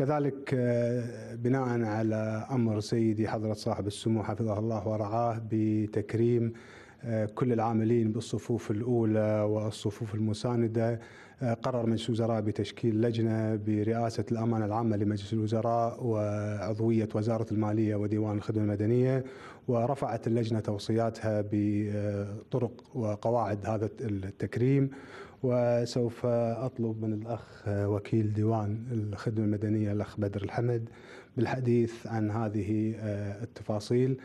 كذلك آه، بناء على امر سيدي حضره صاحب السمو حفظه الله ورعاه بتكريم آه، كل العاملين بالصفوف الأولى والصفوف المساندة آه، قرر مجلس الوزراء بتشكيل لجنة برئاسة الأمانة العامة لمجلس الوزراء وعضوية وزارة المالية وديوان الخدمة المدنية ورفعت اللجنة توصياتها بطرق وقواعد هذا التكريم وسوف أطلب من الأخ وكيل ديوان الخدمة المدنية الأخ بدر الحمد بالحديث عن هذه آه، التفاصيل